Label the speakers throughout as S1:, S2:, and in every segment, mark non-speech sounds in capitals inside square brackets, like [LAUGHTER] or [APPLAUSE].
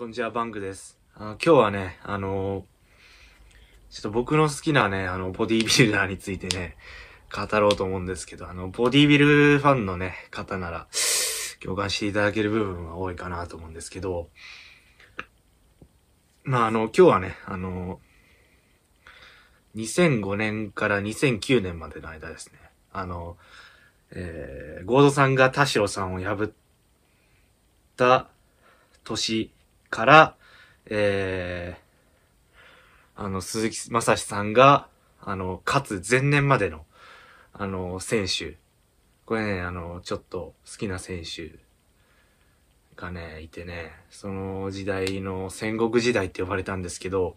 S1: こんにちは、バンクです。あ今日はね、あのー、ちょっと僕の好きなね、あの、ボディービルダーについてね、語ろうと思うんですけど、あの、ボディービルファンのね、方なら、共感していただける部分は多いかなと思うんですけど、まあ、あの、今日はね、あのー、2005年から2009年までの間ですね、あの、えー、ゴードさんが田代さんを破った年、から、えー、あの、鈴木正史さんが、あの、かつ前年までの、あの、選手。これね、あの、ちょっと好きな選手がね、いてね、その時代の戦国時代って呼ばれたんですけど、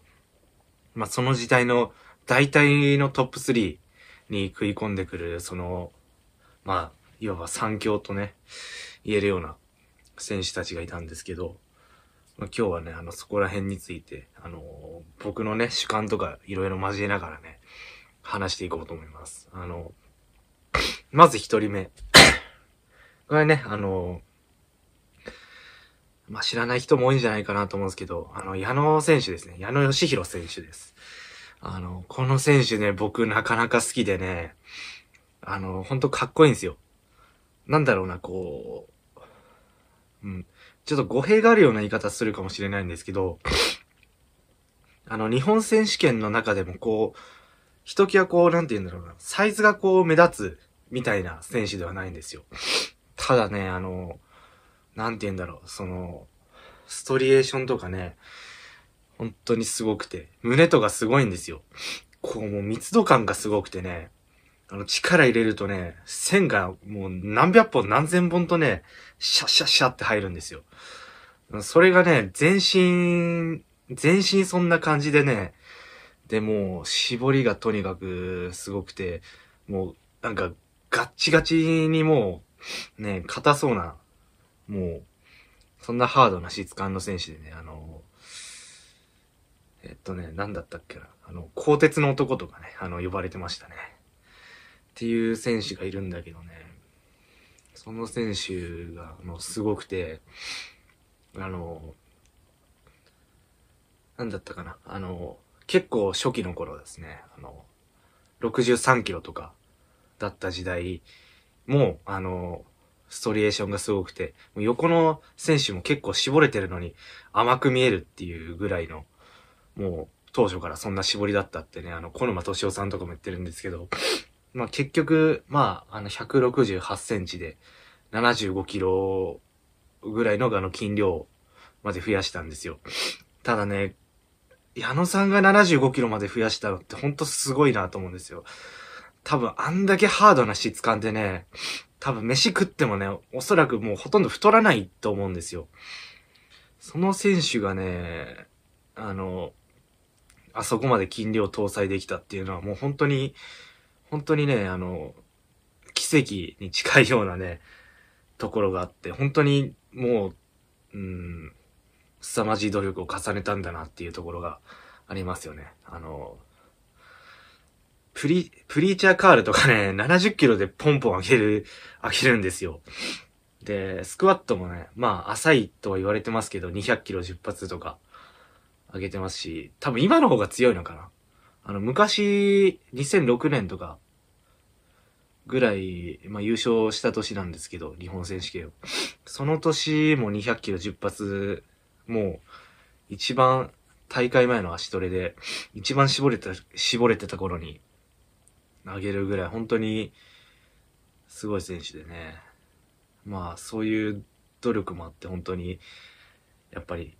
S1: まあ、その時代の大体のトップ3に食い込んでくる、その、まあ、いわば三強とね、言えるような選手たちがいたんですけど、今日はね、あの、そこら辺について、あのー、僕のね、主観とかいろいろ交えながらね、話していこうと思います。あのー、まず一人目。[COUGHS] これね、あのー、まあ、知らない人も多いんじゃないかなと思うんですけど、あの、矢野選手ですね。矢野義弘選手です。あの、この選手ね、僕なかなか好きでね、あの、ほんとかっこいいんですよ。なんだろうな、こう、うん。ちょっと語弊があるような言い方するかもしれないんですけど、[LAUGHS] あの、日本選手権の中でもこう、ひときわこう、なんて言うんだろうな、サイズがこう目立つみたいな選手ではないんですよ。ただね、あの、なんて言うんだろう、その、ストリエーションとかね、本当にすごくて、胸とかすごいんですよ。こうもう密度感がすごくてね、あの、力入れるとね、線がもう何百本何千本とね、シャッシャッシャって入るんですよ。それがね、全身、全身そんな感じでね、で、もう、絞りがとにかくすごくて、もう、なんか、ガッチガチにもう、ね、硬そうな、もう、そんなハードな質感の選手でね、あの、えっとね、なんだったっけな、あの、鋼鉄の男とかね、あの、呼ばれてましたね。っていう選手がいるんだけどね、その選手がもうすごくて、あの、なんだったかな、あの、結構初期の頃ですね、あの、63キロとかだった時代も、あの、ストリエーションがすごくて、横の選手も結構絞れてるのに甘く見えるっていうぐらいの、もう当初からそんな絞りだったってね、あの、小沼敏夫さんとかも言ってるんですけど、まあ、結局、まあ、あの、168センチで、75キロぐらいのあの筋量まで増やしたんですよ。ただね、矢野さんが75キロまで増やしたのってほんとすごいなと思うんですよ。多分あんだけハードな質感でね、多分飯食ってもね、おそらくもうほとんど太らないと思うんですよ。その選手がね、あの、あそこまで筋量搭載できたっていうのはもう本当に本当にね、あの、奇跡に近いようなね、ところがあって、本当にもう、うん、凄まじい努力を重ねたんだなっていうところがありますよね。あの、プリ、プリーチャーカールとかね、70キロでポンポン上げる、上げるんですよ。で、スクワットもね、まあ、浅いとは言われてますけど、200キロ10発とか上げてますし、多分今の方が強いのかな。あの、昔、2006年とか、ぐらい、まあ、優勝した年なんですけど、日本選手権を。その年も200キロ10発、もう、一番、大会前の足トレで、一番絞れた、絞れてた頃に、投げるぐらい、本当に、すごい選手でね。まあ、そういう努力もあって、本当に、やっぱり、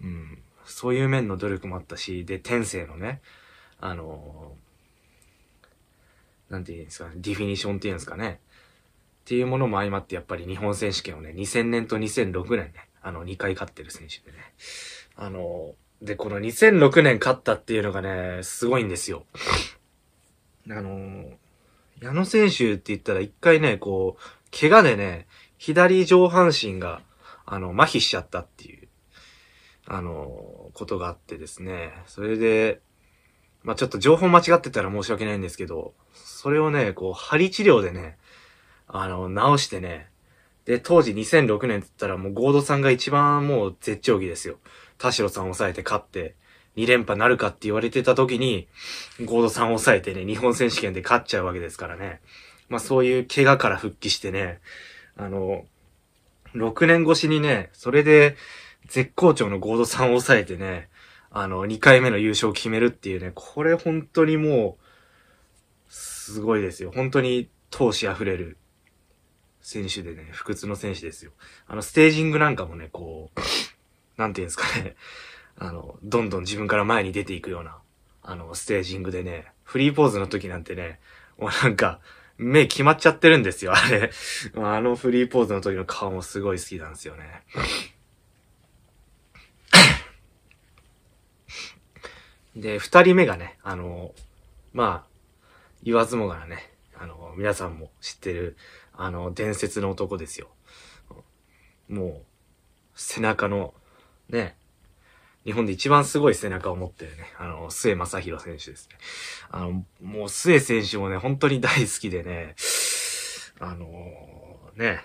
S1: うん、そういう面の努力もあったし、で、天性のね、あのーなんて言うんですかね、ディフィニションっていうんですかね。っていうものも相まって、やっぱり日本選手権をね、2000年と2006年ね、あの、2回勝ってる選手でね。あの、で、この2006年勝ったっていうのがね、すごいんですよ。あの、矢野選手って言ったら一回ね、こう、怪我でね、左上半身が、あの、麻痺しちゃったっていう、あの、ことがあってですね、それで、まあ、ちょっと情報間違ってたら申し訳ないんですけど、それをね、こう、針治療でね、あの、直してね、で、当時2006年って言ったらもうゴードさんが一番もう絶頂期ですよ。田代さん抑えて勝って、2連覇なるかって言われてた時に、ゴードさんを抑えてね、日本選手権で勝っちゃうわけですからね。まあそういう怪我から復帰してね、あの、6年越しにね、それで絶好調のゴードさんを抑えてね、あの、2回目の優勝を決めるっていうね、これ本当にもう、すごいですよ。本当に闘志溢れる選手でね、不屈の選手ですよ。あの、ステージングなんかもね、こう、なんていうんですかね、あの、どんどん自分から前に出ていくような、あの、ステージングでね、フリーポーズの時なんてね、もうなんか、目決まっちゃってるんですよ、あれ。あのフリーポーズの時の顔もすごい好きなんですよね。で、二人目がね、あの、まあ、言わずもがなね、あの、皆さんも知ってる、あの、伝説の男ですよ。もう、背中の、ね、日本で一番すごい背中を持ってるね、あの、末正宏選手ですね。あの、もう末選手もね、本当に大好きでね、あのね、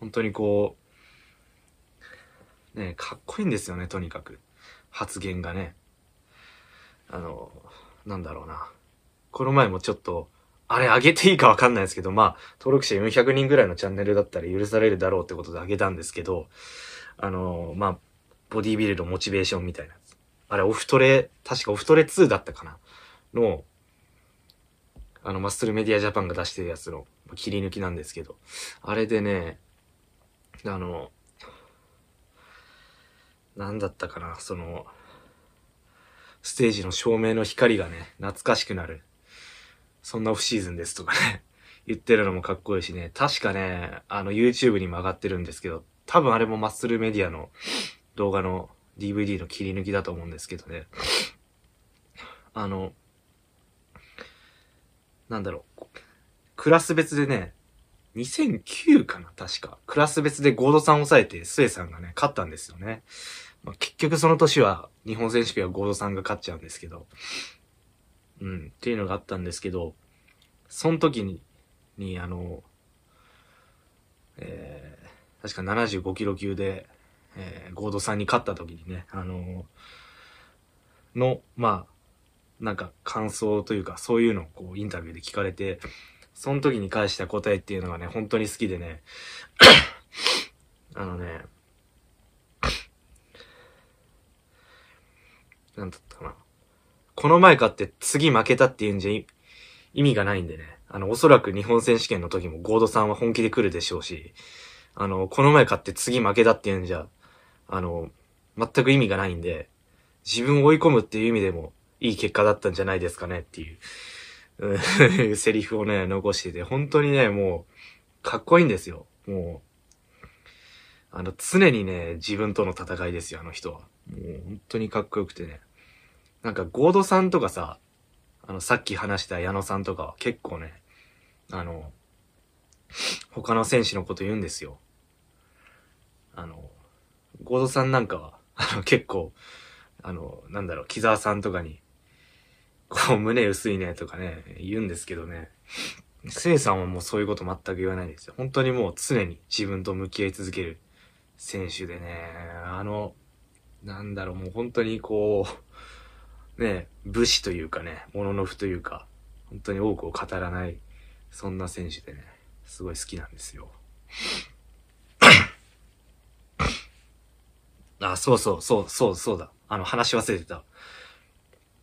S1: 本当にこう、ね、かっこいいんですよね、とにかく。発言がね。あの、なんだろうな。この前もちょっと、あれ上げていいかわかんないですけど、まあ、登録者400人ぐらいのチャンネルだったら許されるだろうってことで上げたんですけど、あの、まあ、ボディビルのモチベーションみたいなやつ。あれ、オフトレ、確かオフトレ2だったかなの、あの、マッスルメディアジャパンが出してるやつの切り抜きなんですけど、あれでね、あの、なんだったかな、その、ステージの照明の光がね、懐かしくなる。そんなオフシーズンですとかね [LAUGHS] 言ってるのもかっこいいしね、確かね、あの YouTube にも上がってるんですけど、多分あれもマッスルメディアの動画の DVD の切り抜きだと思うんですけどね。あの、なんだろう、クラス別でね、2009かな確か。クラス別でゴードさん抑えて、スエさんがね、勝ったんですよね。まあ、結局その年は日本選手権はードさんが勝っちゃうんですけど、うん、っていうのがあったんですけど、その時に、にあの、えー、確か75キロ級で、えー、ゴードさんに勝った時にね、あのの、まあ、なんか感想というか、そういうのをこうインタビューで聞かれて、その時に返した答えっていうのがね、本当に好きでね、[COUGHS] あのね、なんだったかな。この前勝って次負けたっていうんじゃ意味がないんでね。あの、おそらく日本選手権の時もゴードさんは本気で来るでしょうし、あの、この前勝って次負けたっていうんじゃ、あの、全く意味がないんで、自分を追い込むっていう意味でもいい結果だったんじゃないですかねっていう、うん、[LAUGHS] セリフをね、残してて、本当にね、もう、かっこいいんですよ。もう、あの、常にね、自分との戦いですよ、あの人は。もう、本当にかっこよくてね。なんかゴードさんとかさ、あの、さっき話した矢野さんとかは結構ね、あの、他の選手のこと言うんですよ。あの、ゴードさんなんかは、[LAUGHS] あの、結構、あの、なんだろう、木沢さんとかに、こう、胸薄いねとかね、言うんですけどね、せいさんはもうそういうこと全く言わないですよ。本当にもう常に自分と向き合い続ける選手でね、あの、なんだろう、もう本当にこう、ね、武士というかね、もののふというか、本当に多くを語らない、そんな選手でね、すごい好きなんですよ。[COUGHS] あ、そうそう、そう、そう、そうだ。あの、話忘れてた。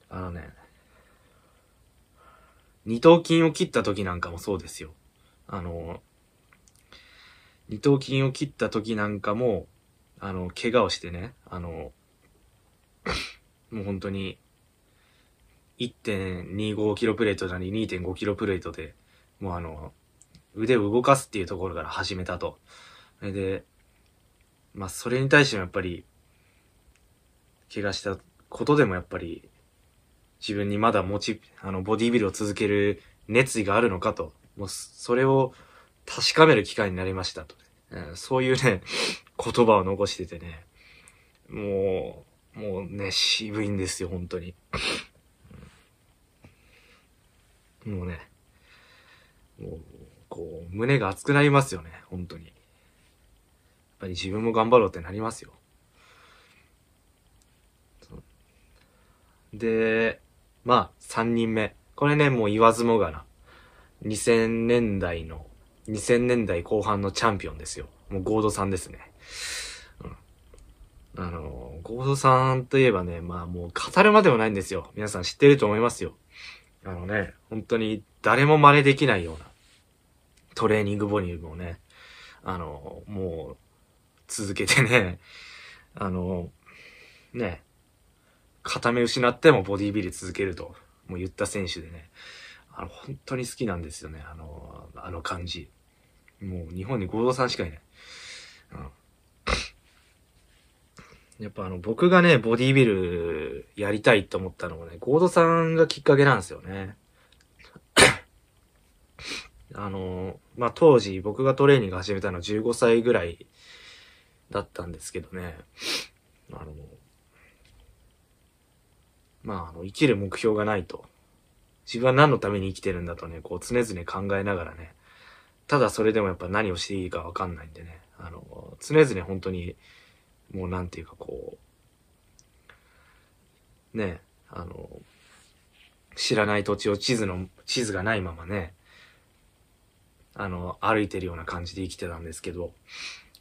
S1: あのね、二頭筋を切った時なんかもそうですよ。あの、二頭筋を切った時なんかも、あの、怪我をしてね、あの、[COUGHS] もう本当に、1.25キロプレートなり2.5キロプレートで、もうあの、腕を動かすっていうところから始めたと。で、まあそれに対してもやっぱり、怪我したことでもやっぱり、自分にまだ持ち、あの、ボディビルを続ける熱意があるのかと。もう、それを確かめる機会になりましたと。うん、そういうね、言葉を残しててね、もう、もうね、渋いんですよ、本当に。もうね、もう、こう、胸が熱くなりますよね、本当に。やっぱり自分も頑張ろうってなりますよ。で、まあ、三人目。これね、もう言わずもがな。2000年代の、2000年代後半のチャンピオンですよ。もうゴードさんですね。うん。あの、ゴードさんといえばね、まあもう語るまでもないんですよ。皆さん知ってると思いますよ。あのね、本当に誰も真似できないようなトレーニングボリュームをね、あの、もう続けてね、[LAUGHS] あの、ね、片目失ってもボディビル続けると、もう言った選手でね、あの、本当に好きなんですよね、あの、あの感じ。もう日本に合同さんしかいない。うん。やっぱあの、僕がね、ボディビルやりたいと思ったのもね、ゴードさんがきっかけなんですよね。[COUGHS] あの、まあ、当時僕がトレーニング始めたのは15歳ぐらいだったんですけどね、あの、まあ、あの、生きる目標がないと。自分は何のために生きてるんだとね、こう常々考えながらね、ただそれでもやっぱ何をしていいかわかんないんでね、あの、常々本当にもうなんていうかこう、ね、あの、知らない土地を地図の、地図がないままね、あの、歩いてるような感じで生きてたんですけど、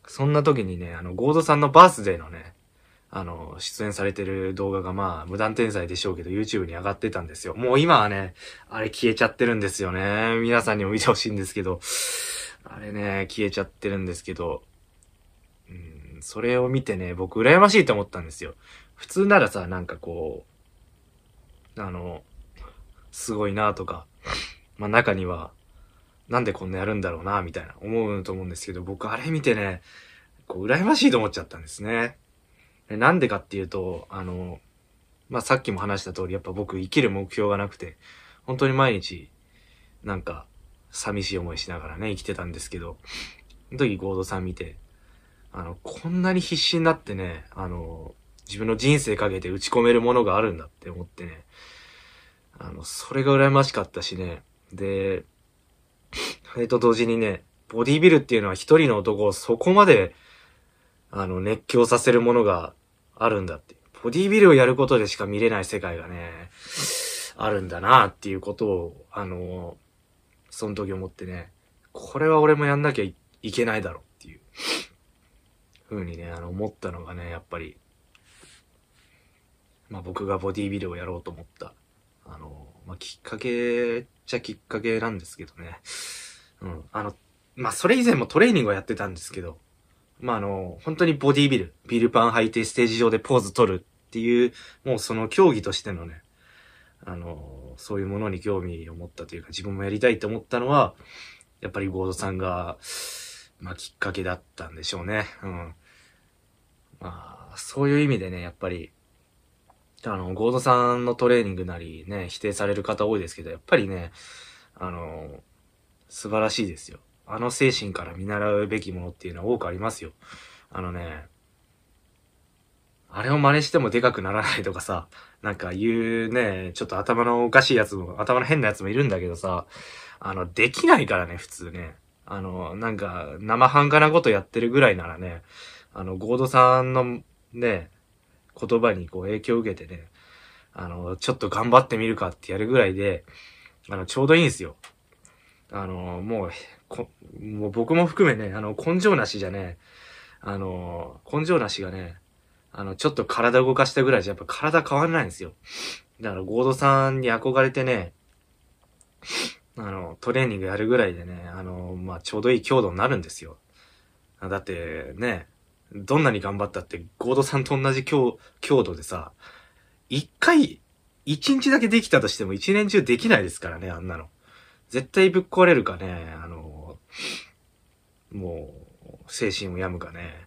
S1: そんな時にね、あの、ゴードさんのバースデーのね、あの、出演されてる動画がまあ、無断天才でしょうけど、YouTube に上がってたんですよ。もう今はね、あれ消えちゃってるんですよね。皆さんにも見てほしいんですけど、あれね、消えちゃってるんですけど、それを見てね、僕羨ましいと思ったんですよ。普通ならさ、なんかこう、あの、すごいなとか、まあ中には、なんでこんなやるんだろうなみたいな思うと思うんですけど、僕あれ見てね、こう羨ましいと思っちゃったんですね。なんでかっていうと、あの、まあさっきも話した通り、やっぱ僕生きる目標がなくて、本当に毎日、なんか、寂しい思いしながらね、生きてたんですけど、その時ゴードさん見て、あの、こんなに必死になってね、あの、自分の人生かけて打ち込めるものがあるんだって思ってね、あの、それが羨ましかったしね、で、それと同時にね、ボディビルっていうのは一人の男をそこまで、あの、熱狂させるものがあるんだって。ボディビルをやることでしか見れない世界がね、あるんだなっていうことを、あの、その時思ってね、これは俺もやんなきゃいけないだろうっていう。ふうにね、あの、思ったのがね、やっぱり、まあ僕がボディビルをやろうと思った、あの、まあきっかけっちゃきっかけなんですけどね。うん、あの、まあそれ以前もトレーニングはやってたんですけど、まああの、本当にボディビル、ビルパン履いてステージ上でポーズ取るっていう、もうその競技としてのね、あの、そういうものに興味を持ったというか、自分もやりたいと思ったのは、やっぱりゴードさんが、まあ、きっかけだったんでしょうね。うん。まあ、そういう意味でね、やっぱり、あの、ゴードさんのトレーニングなりね、否定される方多いですけど、やっぱりね、あの、素晴らしいですよ。あの精神から見習うべきものっていうのは多くありますよ。あのね、あれを真似してもでかくならないとかさ、なんか言うね、ちょっと頭のおかしいやつも、頭の変なやつもいるんだけどさ、あの、できないからね、普通ね。あの、なんか、生半可なことやってるぐらいならね、あの、ゴードさんのね、言葉にこう影響を受けてね、あの、ちょっと頑張ってみるかってやるぐらいで、あの、ちょうどいいんですよ。あの、もう、こ、もう僕も含めね、あの、根性なしじゃね、あの、根性なしがね、あの、ちょっと体動かしたぐらいじゃやっぱ体変わんないんですよ。だから、ゴードさんに憧れてね、あの、トレーニングやるぐらいでね、あの、まあ、ちょうどいい強度になるんですよ。だってね、どんなに頑張ったって、ゴードさんと同じ強強度でさ、一回、一日だけできたとしても一年中できないですからね、あんなの。絶対ぶっ壊れるかね、あの、もう、精神を病むかね、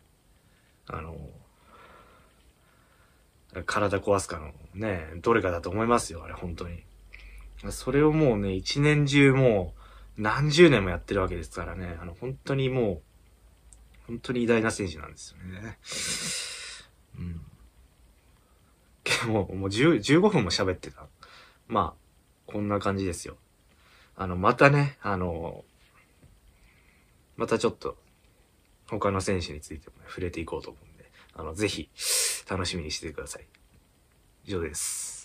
S1: あの、体壊すかのね、どれかだと思いますよ、あれ、本当に。それをもうね、一年中もう何十年もやってるわけですからね、あの、本当にもう、本当に偉大な選手なんですよね。うん。もう、もう10 15分も喋ってた。まあ、こんな感じですよ。あの、またね、あの、またちょっと、他の選手についても、ね、触れていこうと思うんで、あの、ぜひ、楽しみにしててください。以上です。